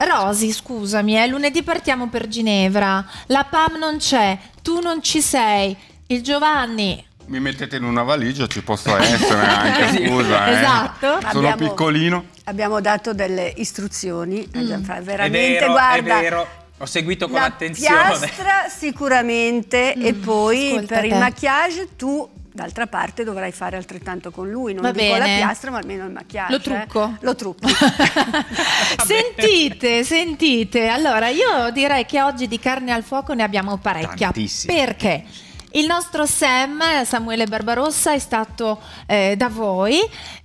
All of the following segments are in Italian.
Rosy, scusami, è lunedì partiamo per Ginevra. La Pam non c'è, tu non ci sei, il Giovanni. Mi mettete in una valigia, ci posso essere anche, scusa. Eh. Esatto. Eh. Sono abbiamo, piccolino. Abbiamo dato delle istruzioni. Mm. Eh, veramente, è vero, guarda. È vero. Ho seguito con la attenzione. La piastra sicuramente mm, e poi ascoltate. per il maquillage tu D'altra parte dovrai fare altrettanto con lui, non Va dico bene. la piastra ma almeno il macchiaggio. Lo eh. trucco. Eh? Lo trucco. sentite, sentite, allora io direi che oggi di carne al fuoco ne abbiamo parecchia. Tantissime. Perché? Il nostro Sam, Samuele Barbarossa, è stato eh, da voi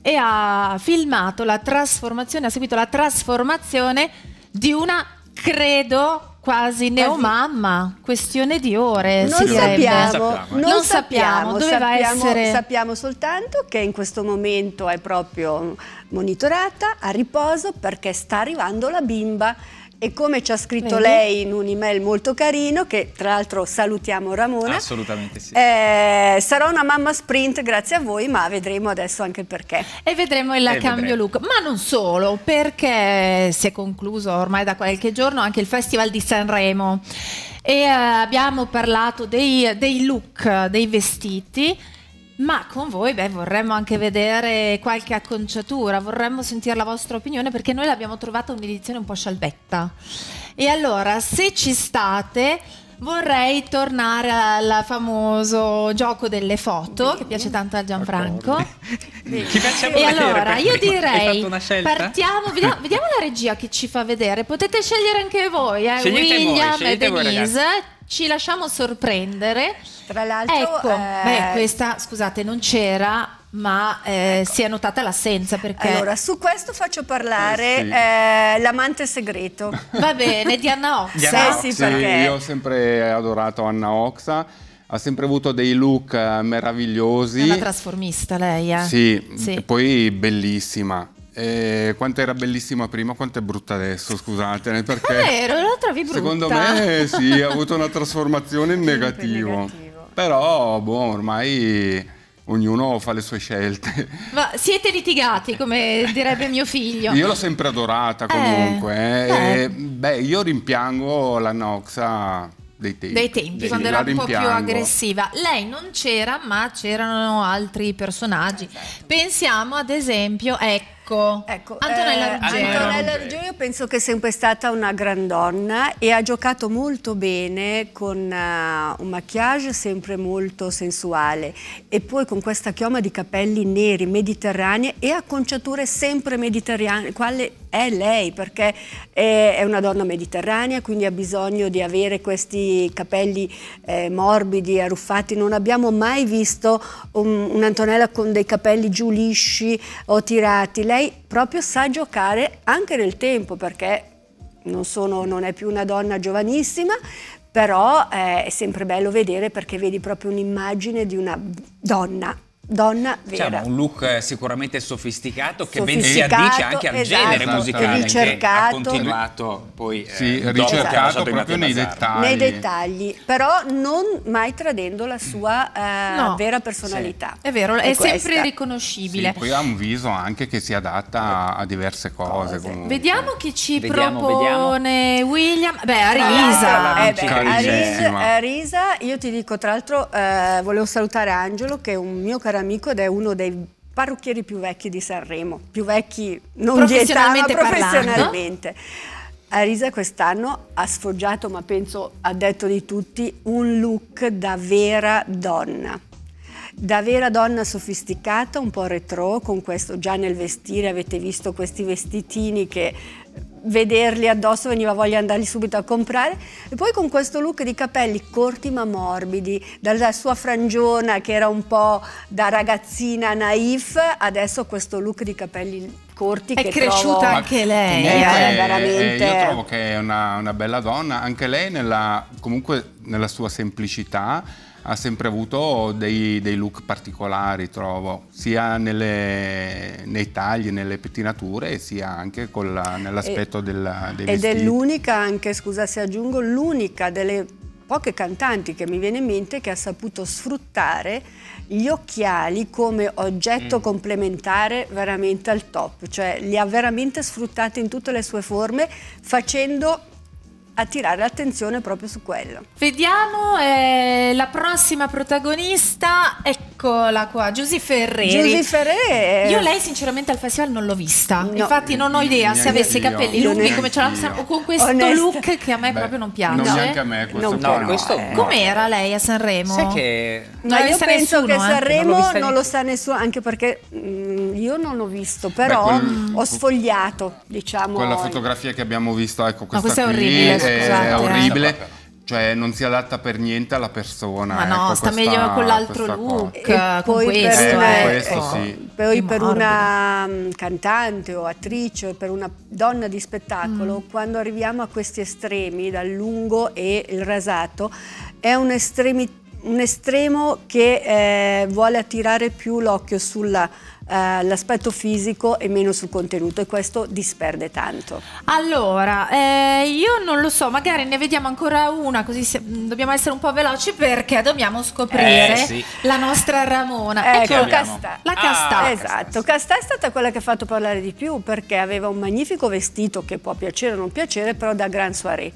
e ha filmato la trasformazione, ha seguito la trasformazione di una, credo, quasi neomamma, questione di ore. Non sappiamo, non, sappiamo, non sappiamo, sappiamo, sappiamo, sappiamo, soltanto che in questo momento è proprio monitorata, a riposo, perché sta arrivando la bimba e come ci ha scritto Vedi? lei in un'email molto carino, che tra l'altro salutiamo Ramona. Assolutamente sì. Eh, sarà una mamma sprint grazie a voi, ma vedremo adesso anche il perché. E vedremo il e cambio vedremo. look. Ma non solo, perché si è concluso ormai da qualche giorno anche il Festival di Sanremo. E eh, abbiamo parlato dei, dei look, dei vestiti. Ma con voi beh, vorremmo anche vedere qualche acconciatura, vorremmo sentire la vostra opinione perché noi l'abbiamo trovata un'edizione un po' scialbetta. E allora, se ci state, Vorrei tornare al famoso gioco delle foto che piace tanto a Gianfranco. e allora io direi: partiamo, vediamo, vediamo, la regia che ci fa vedere. Potete scegliere anche voi, eh, scegliete William voi, e Denise. Voi, ci lasciamo sorprendere. Tra l'altro, ecco, eh... beh, questa scusate, non c'era ma eh, ecco. si è notata l'assenza perché... Allora, su questo faccio parlare eh, sì. eh, l'amante segreto. Va bene, di Anna Oxa. Di Oxa. Sì, sì, perché... Io ho sempre adorato Anna Oxa, ha sempre avuto dei look eh, meravigliosi. È una trasformista lei, eh? Sì, sì. poi bellissima. Eh, quanto era bellissima prima, quanto è brutta adesso, scusatene, perché... È vero, la trovi brutta. Secondo me sì, ha avuto una trasformazione in negativo. negativo. Però, boh, ormai ognuno fa le sue scelte. Ma siete litigati, come direbbe mio figlio. Io l'ho sempre adorata eh. comunque. Eh, eh. beh, io rimpiango la Noxa dei tempi, dei tempi sì, quando era un po' più aggressiva. Lei non c'era, ma c'erano altri personaggi. Eh, certo. Pensiamo ad esempio, ecco Ecco, ecco Antonella eh, Ruggero. Antonella Ruggero io penso che è sempre stata una gran donna e ha giocato molto bene con uh, un maquillage sempre molto sensuale e poi con questa chioma di capelli neri mediterranei e acconciature sempre mediterranee, quale è lei perché è, una donna mediterranea, quindi ha bisogno di avere questi capelli eh, morbidi, arruffati. Non abbiamo mai visto un'Antonella un con dei capelli giù lisci o tirati. Lei proprio sa giocare anche nel tempo perché non, sono, non è più una donna giovanissima, però eh, è sempre bello vedere perché vedi proprio un'immagine di una donna donna vera. Cioè, un look eh, sicuramente sofisticato che ben si addice anche al esatto, genere musicale ricercato. che ha continuato poi eh, sì, eh, ricercato dopo, proprio nei dettagli. nei dettagli. però non mai tradendo la sua eh, no. vera personalità. Sì. È vero, è, è sempre riconoscibile. Sì, poi ha un viso anche che si adatta a, diverse cose. cose. Vediamo chi ci vediamo, propone vediamo. William. Beh, Arisa. Ah, eh beh, Arisa, ah, eh, io ti dico tra l'altro volevo salutare Angelo che è un mio carattere amico ed è uno dei parrucchieri più vecchi di Sanremo, più vecchi non di età ma professionalmente. Arisa quest'anno ha sfoggiato, ma penso ha detto di tutti, un look da vera donna. Da vera donna sofisticata, un po' retro, con questo già nel vestire avete visto questi vestitini che vederli addosso veniva voglia di andarli subito a comprare e poi con questo look di capelli corti ma morbidi dalla sua frangiona che era un po' da ragazzina naif adesso questo look di capelli corti è cresciuta trovo... anche lei eh, è, veramente... io trovo che è una, una bella donna anche lei nella, comunque nella sua semplicità ha sempre avuto dei, dei look particolari, trovo, sia nelle, nei tagli, nelle pettinature, sia anche nell'aspetto dei ed vestiti. Ed è l'unica anche, scusa se aggiungo, l'unica delle poche cantanti che mi viene in mente che ha saputo sfruttare gli occhiali come oggetto mm. complementare veramente al top, cioè li ha veramente sfruttati in tutte le sue forme facendo attirare l'attenzione proprio su quello. Vediamo eh, la prossima protagonista, eccola qua, Giusy Ferreri. Giusy Ferreri. Io lei sinceramente al festival non l'ho vista, no. infatti non ho idea se avesse i capelli lunghi come ce l'ha con questo Onest... look che a me Beh, proprio non piace. Non neanche a me questo. No, no, no questo... Com'era lei a Sanremo? Sai che non no, eh, io penso nessuno, che eh, Sanremo non, non, lo sa nessuno, anche perché mh, mm, io non l'ho visto, però Beh, quel, ho sfogliato, diciamo. Quella fotografia che abbiamo visto, ecco, questa, questa è orribile, è, scusate, eh. è orribile. Eh cioè non si adatta per niente alla persona. Ma no, ecco, sta questa, meglio con l'altro look. E poi questo, per, una, eh, questo, ecco, sì. poi per una, mm, cantante o attrice, per una donna di spettacolo, mm. quando arriviamo a questi estremi, dal lungo e il rasato, è un'estremità un estremo che eh, vuole attirare più l'occhio sull'aspetto eh, fisico e meno sul contenuto e questo disperde tanto. Allora, eh, io non lo so, magari ne vediamo ancora una così se, mm, dobbiamo essere un po' veloci perché dobbiamo scoprire eh, sì. la nostra Ramona. Ecco, ecco Castà. la Castà. Ah, esatto, Castà è stata quella che ha fatto parlare di più perché aveva un magnifico vestito che può piacere o non piacere però da gran soirée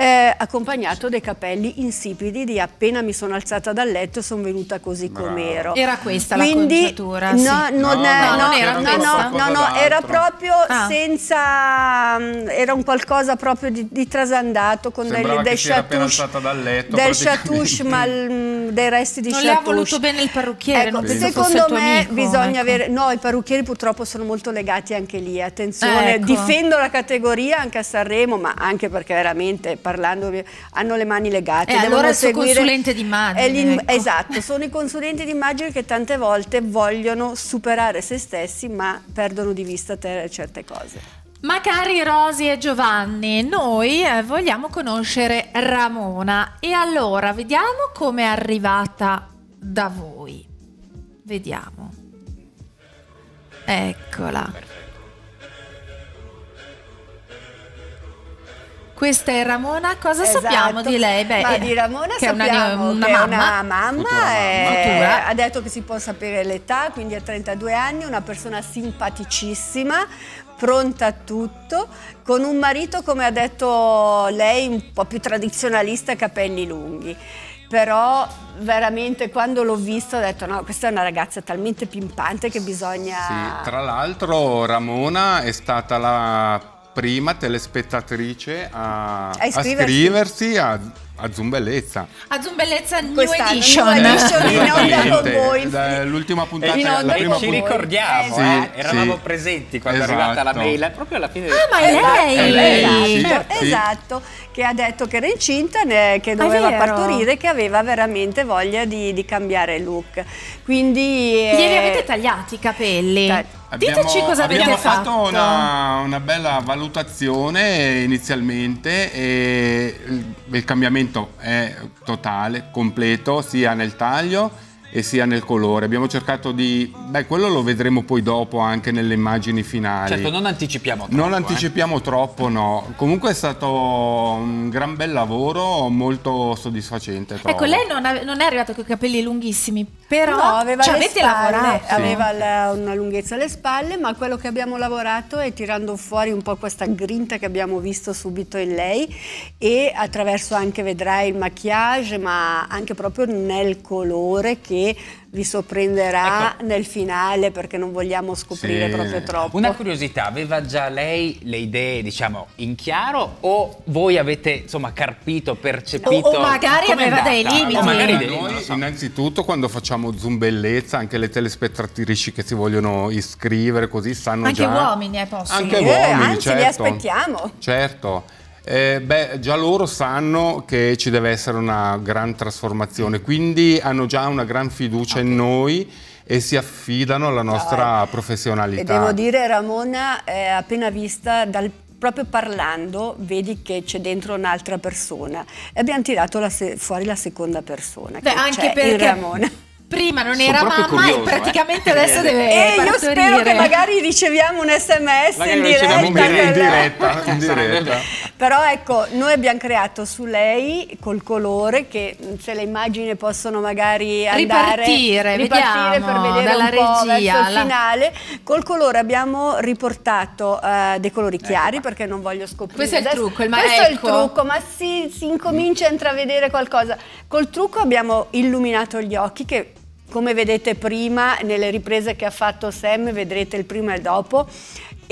eh, accompagnato dai capelli insipidi di appena mi sono alzata dal letto sono venuta così com'ero. Era questa Quindi, la conciatura? No, non, no, è, no, non era no, No, no, no, era proprio ah. senza... Mm, era un qualcosa proprio di, di trasandato con Sembrava dei, dei chatouche, dal letto, del chatouche ma mm, dei resti di non chatouche. Non le ha voluto bene il parrucchiere, ecco, Secondo me amico, bisogna ecco. avere... No, i parrucchieri purtroppo sono molto legati anche lì, attenzione, ecco. difendo la categoria anche a Sanremo, ma anche perché veramente parlando, hanno le mani legate. E eh, allora il suo consulente d'immagine. Ecco. Esatto, sono i consulenti d'immagine che tante volte vogliono superare se stessi ma perdono di vista certe cose. Ma cari Rosi e Giovanni, noi eh, vogliamo conoscere Ramona e allora vediamo come è arrivata da voi. Vediamo. Eccola. Perfetto. Questa è Ramona, cosa esatto. sappiamo di lei? Beh, Ma di Ramona che sappiamo è una, una che mamma, è una mamma è, eh, ha detto che si può sapere l'età, quindi ha 32 anni, una persona simpaticissima, pronta a tutto, con un marito, come ha detto lei, un po' più tradizionalista, capelli lunghi. Però veramente quando l'ho visto ho detto no, questa è una ragazza talmente pimpante che bisogna... Sì, tra l'altro Ramona è stata la prima telespettatrice a, a iscriversi, a, iscriversi, a a Zumbellezza. A Zumbellezza New Edition. New eh, edition in onda l'ultima puntata, eh, la prima ci puntata. ricordiamo, eh, eh, eravamo sì. presenti quando esatto. è arrivata la mail, proprio alla fine. Ah, ma è lei! È lei. Esatto, certo. sì. esatto, che ha detto che era incinta, che doveva partorire, che aveva veramente voglia di, di cambiare look. Quindi... Eh, Glieli avete tagliati i capelli? Ta Abbiamo, Diteci cosa avete fatto. abbiamo fatto. una, una bella valutazione inizialmente e il cambiamento cambiamento è totale, completo, sia nel taglio e sia nel colore. Abbiamo cercato di... Beh, quello lo vedremo poi dopo anche nelle immagini finali. Certo, non anticipiamo troppo. Non anticipiamo eh. troppo, no. Comunque è stato un gran bel lavoro, molto soddisfacente. Ecco, trovo. Ecco, lei non, non è arrivato con i capelli lunghissimi, però no, aveva, cioè spalle, aveva la, una lunghezza alle spalle, ma quello che abbiamo lavorato è tirando fuori un po' questa grinta che abbiamo visto subito in lei e attraverso anche vedrai il maquillage, ma anche proprio nel colore che vi sorprenderà ecco. nel finale perché non vogliamo scoprire sì. proprio troppo. Una curiosità, aveva già lei le idee, diciamo, in chiaro o voi avete, insomma, carpito, percepito? O, o magari aveva dei limiti. O magari dei limiti. Noi, innanzitutto, quando facciamo Zoom Bellezza, anche le telespettatrici che si vogliono iscrivere così sanno anche già... Eh, anche uomini, è possibile. Anche eh, uomini, anzi, certo. li aspettiamo. Certo. Eh, beh, già loro sanno che ci deve essere una gran trasformazione, quindi hanno già una gran fiducia okay. in noi e si affidano alla nostra no, eh, professionalità. E devo dire, Ramona, eh, appena vista dal proprio parlando vedi che c'è dentro un'altra persona e abbiamo tirato la fuori la seconda persona Beh, anche perché Ramona prima non Sono era mamma curioso, e eh. praticamente eh? adesso deve E eh, partorire. io spero che magari riceviamo un sms magari in diretta. In esatto. diretta, in diretta. Però ecco, noi abbiamo creato su lei col colore che se le immagini possono magari andare ripartire, ripartire vediamo, per vedere un po' regia, verso il finale. Col colore abbiamo riportato uh, dei colori ecco. chiari ecco. perché non voglio scoprire. Questo è il trucco, ma Questo ecco. è il ecco. trucco, ma si, si incomincia a intravedere qualcosa. Col trucco abbiamo illuminato gli occhi che come vedete prima nelle riprese che ha fatto Sam vedrete il prima e il dopo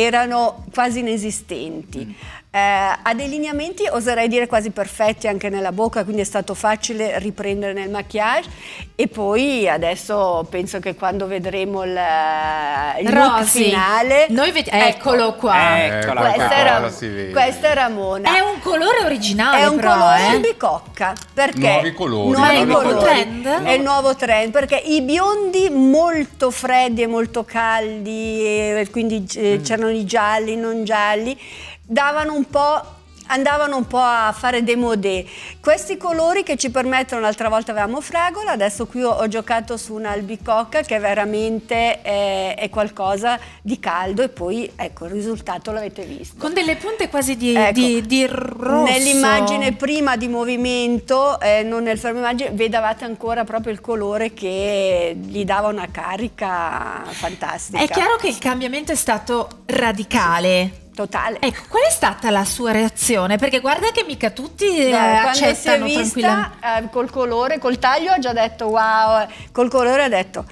erano quasi inesistenti. Mm. Eh, a dei lineamenti oserei dire quasi perfetti anche nella bocca, quindi è stato facile riprendere nel maquillage e poi adesso penso che quando vedremo il, eh, il look finale Noi ecco, eccolo qua. Eccola questa, qua era, questa è Ramona. È un colore originale È un però, colore eh? di cocca, perché nuovi colori, nuovi nuovi colori. Trend. è il nuovo trend perché i biondi molto freddi e molto caldi quindi eh, mm. c'erano c'erano i gialli, non gialli, davano un po' andavano un po' a fare dei modè. Questi colori che ci permettono, l'altra volta avevamo fragola, adesso qui ho, ho giocato su un'albicocca che veramente è, è, qualcosa di caldo e poi ecco il risultato l'avete visto. Con delle punte quasi di, ecco, di, di rosso. Nell'immagine prima di movimento, eh, non nel fermo immagine, vedavate ancora proprio il colore che gli dava una carica fantastica. È chiaro che il cambiamento è stato radicale. Totale. Ecco, qual è stata la sua reazione? Perché guarda che mica tutti no, eh, accettano si vista, eh, col colore, col taglio ha già detto wow, eh, col colore ha detto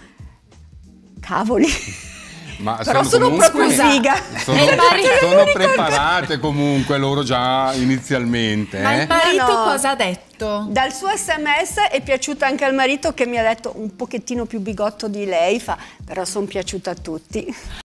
cavoli. Ma Però sono, sono proprio figa. Sono, eh, sono preparate comunque loro già inizialmente. Ma il marito no, no. cosa ha detto? Dal suo sms è piaciuta anche al marito che mi ha detto un pochettino più bigotto di lei, fa, però sono piaciuta a tutti.